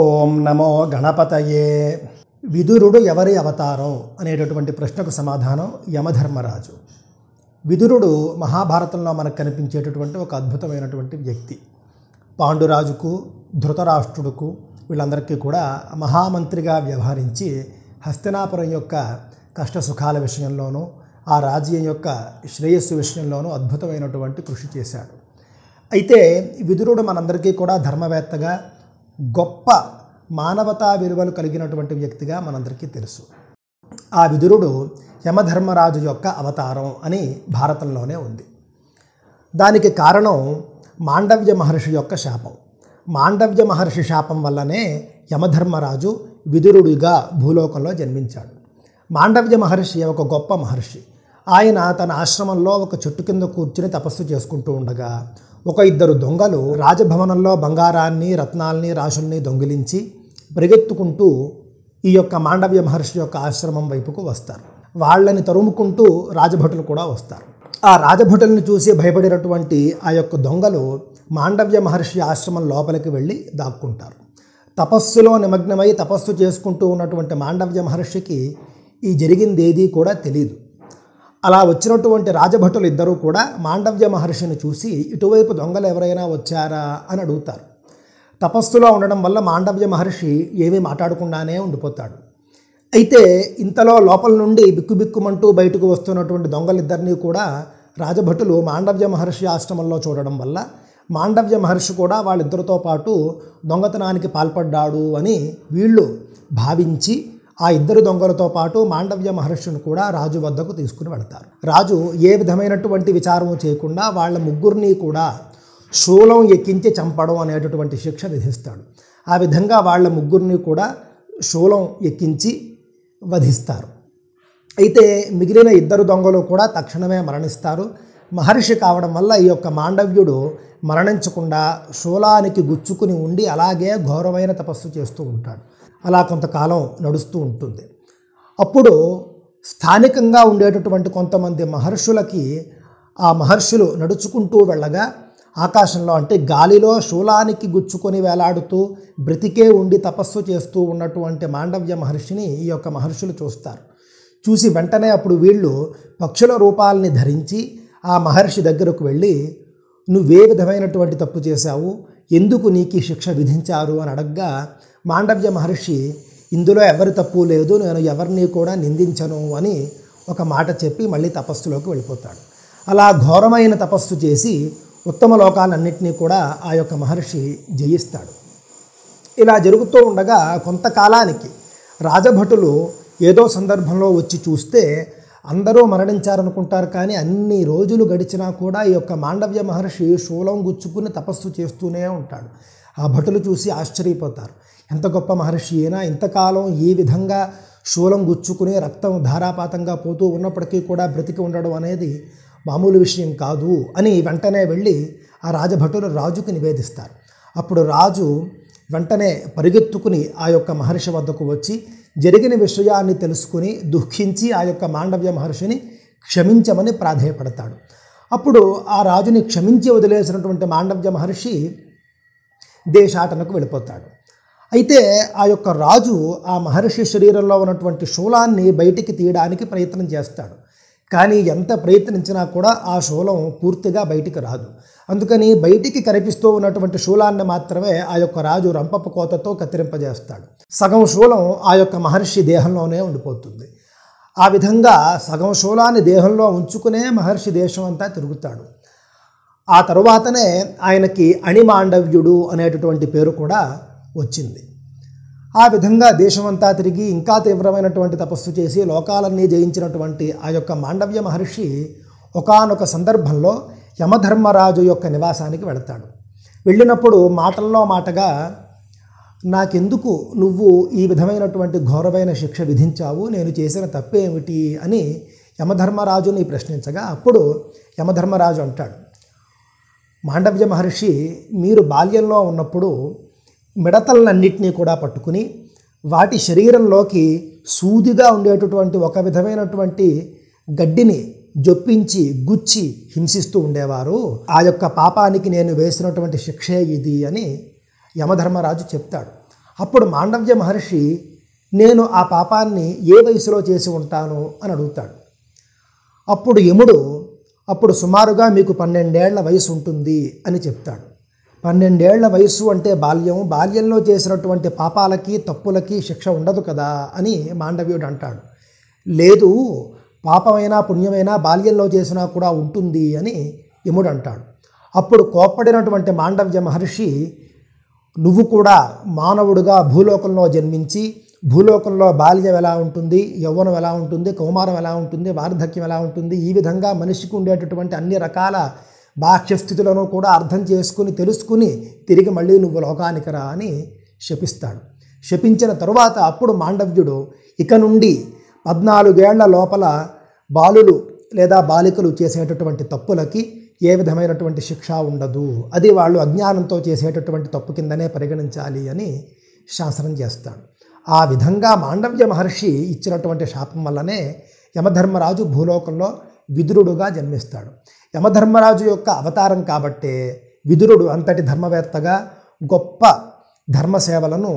ఓం నమో గణపతయే విదురుడు ఎవరి అవతారం అనేటటువంటి ప్రశ్నకు సమాధానం యమధర్మరాజు విదురుడు మహాభారతంలో మనకు కనిపించేటటువంటి ఒక అద్భుతమైనటువంటి వ్యక్తి పాండురాజుకు ధృతరాష్ట్రుడుకు వీళ్ళందరికీ కూడా మహామంత్రిగా వ్యవహరించి హస్తినాపురం యొక్క కష్ట సుఖాల విషయంలోనూ ఆ రాజ్యం యొక్క శ్రేయస్సు విషయంలోనూ అద్భుతమైనటువంటి కృషి చేశాడు అయితే విదురుడు మనందరికీ కూడా ధర్మవేత్తగా గొప్ప మానవతా విలువలు కలిగినటువంటి వ్యక్తిగా మనందరికీ తెలుసు ఆ విదురుడు యమధర్మరాజు యొక్క అవతారం అని భారతంలోనే ఉంది దానికి కారణం మాండవ్య మహర్షి యొక్క శాపం మాండవ్య మహర్షి శాపం వల్లనే యమధర్మరాజు విదురుడిగా భూలోకంలో జన్మించాడు మాండవ్య మహర్షి ఒక గొప్ప మహర్షి ఆయన తన ఆశ్రమంలో ఒక చెట్టు కింద కూర్చుని తపస్సు చేసుకుంటూ ఉండగా ఒక ఇద్దరు దొంగలు రాజభవనంలో బంగారాన్ని రత్నాల్ని రాశుల్ని దొంగిలించి పరిగెత్తుకుంటూ ఈ యొక్క మాండవ్య మహర్షి యొక్క ఆశ్రమం వైపుకు వస్తారు వాళ్ళని తరుముకుంటూ రాజభటులు కూడా వస్తారు ఆ రాజభటుల్ని చూసి భయపడినటువంటి ఆ యొక్క దొంగలు మాండవ్య మహర్షి ఆశ్రమం లోపలికి వెళ్ళి దాక్కుంటారు తపస్సులో నిమగ్నమై తపస్సు చేసుకుంటూ ఉన్నటువంటి మాండవ్య మహర్షికి ఈ జరిగిందేదీ కూడా తెలియదు అలా వచ్చినటువంటి రాజభటులు ఇద్దరూ కూడా మాండవ్య మహర్షిని చూసి ఇటువైపు దొంగలు ఎవరైనా వచ్చారా అని అడుగుతారు తపస్సులో ఉండడం వల్ల మాండవ్య మహర్షి ఏమీ మాట్లాడకుండానే ఉండిపోతాడు అయితే ఇంతలో లోపల నుండి బిక్కుబిక్కుమంటూ బయటకు వస్తున్నటువంటి దొంగలిద్దరినీ కూడా రాజభటులు మాండవ్య మహర్షి ఆశ్రమంలో చూడడం వల్ల మాండవ్య మహర్షి కూడా వాళ్ళిద్దరితో పాటు దొంగతనానికి పాల్పడ్డాడు అని వీళ్ళు భావించి ఆ ఇద్దరు దొంగలతో పాటు మాండవ్య మహర్షిని కూడా రాజు వద్దకు తీసుకుని వెళతారు రాజు ఏ విధమైనటువంటి విచారము చేయకుండా వాళ్ళ ముగ్గురిని కూడా శూలం ఎక్కించి చంపడం అనేటటువంటి శిక్ష విధిస్తాడు ఆ విధంగా వాళ్ళ ముగ్గురిని కూడా శూలం ఎక్కించి వధిస్తారు అయితే మిగిలిన ఇద్దరు దొంగలు కూడా తక్షణమే మరణిస్తారు మహర్షి కావడం వల్ల ఈ యొక్క మాండవ్యుడు మరణించకుండా శూలానికి గుచ్చుకుని ఉండి అలాగే ఘోరమైన తపస్సు చేస్తూ ఉంటాడు అలా కొంతకాలం నడుస్తూ ఉంటుంది అప్పుడు స్థానికంగా ఉండేటటువంటి కొంతమంది మహర్షులకి ఆ మహర్షులు నడుచుకుంటూ వెళ్ళగా ఆకాశంలో అంటే గాలిలో శూలానికి గుచ్చుకొని వేలాడుతూ బ్రతికే ఉండి తపస్సు చేస్తూ ఉన్నటువంటి మాండవ్య మహర్షిని ఈ యొక్క మహర్షులు చూస్తారు చూసి వెంటనే అప్పుడు వీళ్ళు పక్షుల రూపాలని ధరించి ఆ మహర్షి దగ్గరకు వెళ్ళి నువ్వే విధమైనటువంటి తప్పు చేశావు ఎందుకు నీకు శిక్ష విధించారు అని అడగ్గా మాండవ్య మహర్షి ఇందులో ఎవరి తప్పు లేదు నేను ఎవరిని కూడా నిందించను అని ఒక మాట చెప్పి మళ్ళీ తపస్సులోకి వెళ్ళిపోతాడు అలా ఘోరమైన తపస్సు చేసి ఉత్తమ లోకాలన్నింటినీ కూడా ఆ యొక్క మహర్షి జయిస్తాడు ఇలా జరుగుతూ ఉండగా కొంతకాలానికి రాజభటులు ఏదో సందర్భంలో వచ్చి చూస్తే అందరూ మరణించారనుకుంటారు కానీ అన్ని రోజులు గడిచినా కూడా ఈ యొక్క మాండవ్య మహర్షి శూలం గుచ్చుకుని తపస్సు చేస్తూనే ఉంటాడు ఆ భటులు చూసి ఆశ్చర్యపోతారు ఎంత గొప్ప మహర్షి అయినా ఇంతకాలం ఏ విధంగా శూలం గుచ్చుకుని రక్తం ధారాపాతంగా పోతూ ఉన్నప్పటికీ కూడా బ్రతికి ఉండడం అనేది మామూలు విషయం కాదు అని వెంటనే వెళ్ళి ఆ రాజభటులు రాజుకి నివేదిస్తారు అప్పుడు రాజు వెంటనే పరిగెత్తుకుని ఆ యొక్క మహర్షి వద్దకు వచ్చి జరిగిన విషయాన్ని తెలుసుకుని దుఃఖించి ఆ యొక్క మాండవ్య మహర్షిని క్షమించమని ప్రాధేయపడతాడు అప్పుడు ఆ రాజుని క్షమించి వదిలేసినటువంటి మాండవ్య మహర్షి దేశాటనకు వెళ్ళిపోతాడు అయితే ఆ యొక్క రాజు ఆ మహర్షి శరీరంలో ఉన్నటువంటి శూలాన్ని బయటికి తీయడానికి ప్రయత్నం చేస్తాడు కానీ ఎంత ప్రయత్నించినా కూడా ఆ శూలం పూర్తిగా బయటికి రాదు అందుకని బయటికి కనిపిస్తూ ఉన్నటువంటి శూలాన్ని మాత్రమే ఆ యొక్క రాజు రంపపు కోతతో కత్తిరింపజేస్తాడు సగం శూలం ఆ యొక్క మహర్షి దేహంలోనే ఉండిపోతుంది ఆ విధంగా సగం శూలాన్ని దేహంలో ఉంచుకునే మహర్షి దేశం అంతా తిరుగుతాడు ఆ తరువాతనే ఆయనకి అణిమాండవ్యుడు అనేటటువంటి పేరు కూడా వచ్చింది ఆ విధంగా దేశమంతా తిరిగి ఇంకా తీవ్రమైనటువంటి తపస్సు చేసి లోకాలన్నీ జయించినటువంటి ఆ యొక్క మాండవ్య మహర్షి ఒకనొక సందర్భంలో యమధర్మరాజు యొక్క నివాసానికి వెళతాడు వెళ్ళినప్పుడు మాటల్లో మాటగా నాకెందుకు నువ్వు ఈ విధమైనటువంటి ఘోరమైన శిక్ష విధించావు నేను చేసిన తప్పేమిటి అని యమధర్మరాజుని ప్రశ్నించగా అప్పుడు యమధర్మరాజు అంటాడు మాండవ్య మహర్షి మీరు బాల్యంలో ఉన్నప్పుడు మిడతలన్నింటినీ కూడా పట్టుకుని వాటి శరీరంలోకి సూదిగా ఉండేటటువంటి ఒక విధమైనటువంటి గడ్డిని జొప్పించి గుచ్చి హింసిస్తూ ఉండేవారు ఆ యొక్క పాపానికి నేను వేసినటువంటి శిక్షే ఇది అని యమధర్మరాజు చెప్తాడు అప్పుడు మాండవ్య మహర్షి నేను ఆ పాపాన్ని ఏ వయసులో చేసి ఉంటాను అని అడుగుతాడు అప్పుడు యముడు అప్పుడు సుమారుగా మీకు పన్నెండేళ్ల వయసు ఉంటుంది అని చెప్తాడు పన్నెండేళ్ల వయస్సు అంటే బాల్యం బాల్యంలో చేసినటువంటి పాపాలకి తప్పులకి శిక్ష ఉండదు కదా అని మాండవ్యుడు అంటాడు లేదు పాపమైనా పుణ్యమైనా బాల్యంలో చేసినా కూడా ఉంటుంది అని యముడు అంటాడు అప్పుడు కోప్పడినటువంటి మాండవ్య మహర్షి నువ్వు కూడా మానవుడుగా భూలోకంలో జన్మించి భూలోకంలో బాల్యం ఎలా ఉంటుంది యవ్వనం ఎలా ఉంటుంది కౌమారం ఎలా ఉంటుంది వార్ధక్యం ఎలా ఉంటుంది ఈ విధంగా మనిషికి ఉండేటటువంటి అన్ని రకాల బాహ్యస్థితులను కూడా అర్థం చేసుకుని తెలుసుకుని తిరిగి మళ్ళీ నువ్వు లోకానికి రా అని శపిస్తాడు శపించిన తరువాత అప్పుడు మాండవ్యుడు ఇక నుండి పద్నాలుగేళ్ల లోపల బాలులు లేదా బాలికలు చేసేటటువంటి తప్పులకి ఏ విధమైనటువంటి శిక్ష ఉండదు అది వాళ్ళు అజ్ఞానంతో చేసేటటువంటి తప్పు కిందనే పరిగణించాలి అని శాసనం చేస్తాడు ఆ విధంగా మాండవ్య మహర్షి ఇచ్చినటువంటి శాపం వల్లనే యమధర్మరాజు భూలోకంలో విదురుడుగా జన్మిస్తాడు యమధర్మరాజు యొక్క అవతారం కాబట్టే విదురుడు అంతటి ధర్మవేత్తగా గొప్ప ధర్మసేవలను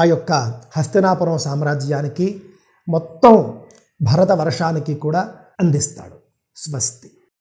ఆ యొక్క హస్తినాపురం సామ్రాజ్యానికి మొత్తం భరత వర్షానికి కూడా అందిస్తాడు స్వస్తి